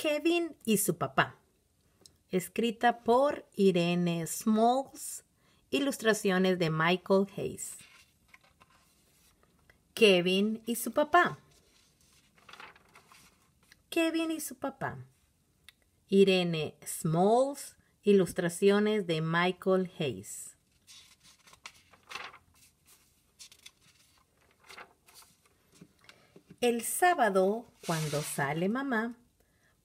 Kevin y su papá. Escrita por Irene Smalls. Ilustraciones de Michael Hayes. Kevin y su papá. Kevin y su papá. Irene Smalls. Ilustraciones de Michael Hayes. El sábado, cuando sale mamá,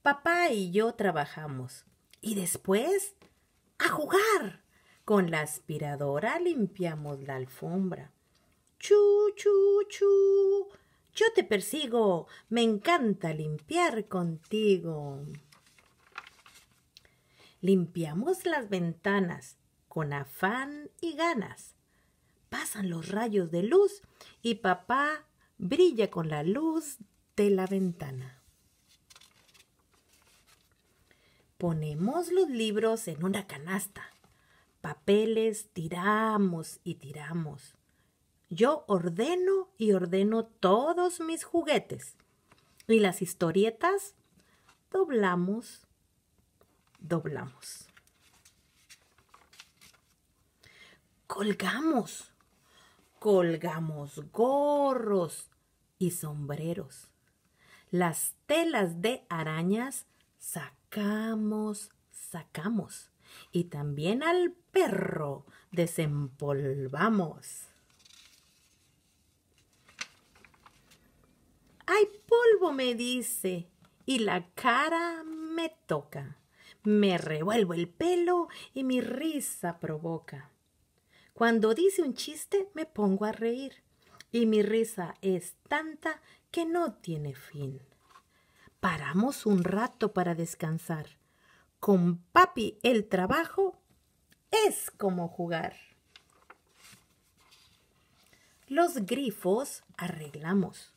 Papá y yo trabajamos. Y después, a jugar. Con la aspiradora limpiamos la alfombra. Chu, chu, chu. Yo te persigo. Me encanta limpiar contigo. Limpiamos las ventanas con afán y ganas. Pasan los rayos de luz y papá brilla con la luz de la ventana. Ponemos los libros en una canasta. Papeles tiramos y tiramos. Yo ordeno y ordeno todos mis juguetes. Y las historietas doblamos, doblamos. Colgamos, colgamos gorros y sombreros. Las telas de arañas sacamos sacamos, sacamos. Y también al perro desempolvamos. Hay polvo, me dice, y la cara me toca. Me revuelvo el pelo y mi risa provoca. Cuando dice un chiste me pongo a reír y mi risa es tanta que no tiene fin. Paramos un rato para descansar. Con papi el trabajo es como jugar. Los grifos arreglamos.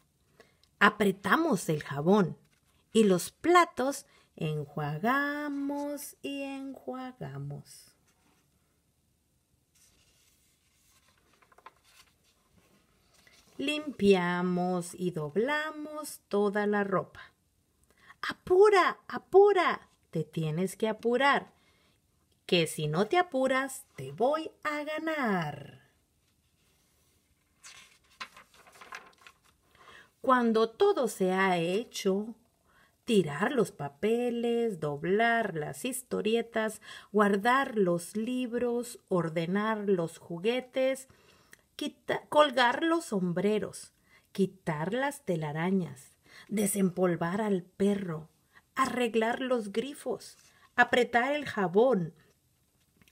Apretamos el jabón y los platos enjuagamos y enjuagamos. Limpiamos y doblamos toda la ropa apura, apura, te tienes que apurar, que si no te apuras, te voy a ganar. Cuando todo se ha hecho, tirar los papeles, doblar las historietas, guardar los libros, ordenar los juguetes, colgar los sombreros, quitar las telarañas, desempolvar al perro, arreglar los grifos, apretar el jabón,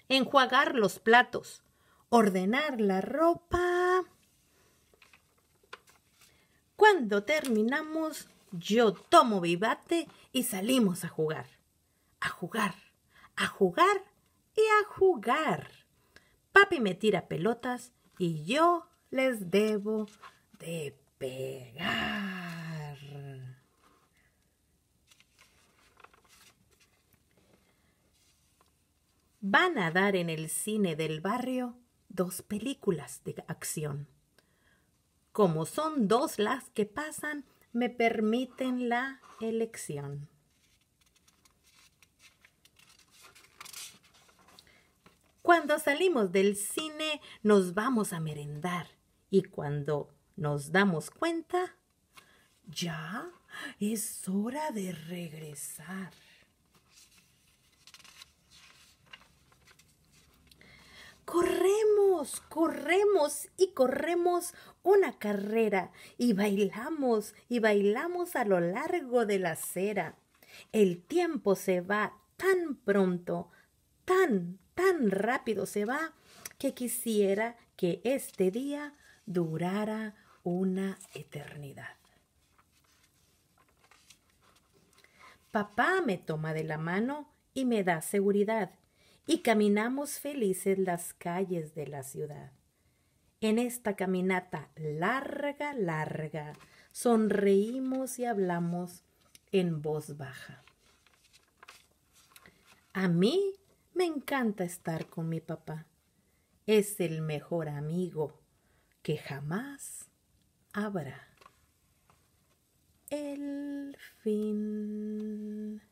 enjuagar los platos, ordenar la ropa. Cuando terminamos, yo tomo vivate y salimos a jugar, a jugar, a jugar y a jugar. Papi me tira pelotas y yo les debo de pegar. van a dar en el cine del barrio dos películas de acción. Como son dos las que pasan, me permiten la elección. Cuando salimos del cine nos vamos a merendar y cuando nos damos cuenta, ya es hora de regresar. corremos, y corremos una carrera y bailamos y bailamos a lo largo de la acera. El tiempo se va tan pronto, tan, tan rápido se va, que quisiera que este día durara una eternidad. Papá me toma de la mano y me da seguridad y caminamos felices las calles de la ciudad. En esta caminata larga, larga, sonreímos y hablamos en voz baja. A mí me encanta estar con mi papá. Es el mejor amigo que jamás habrá. El fin.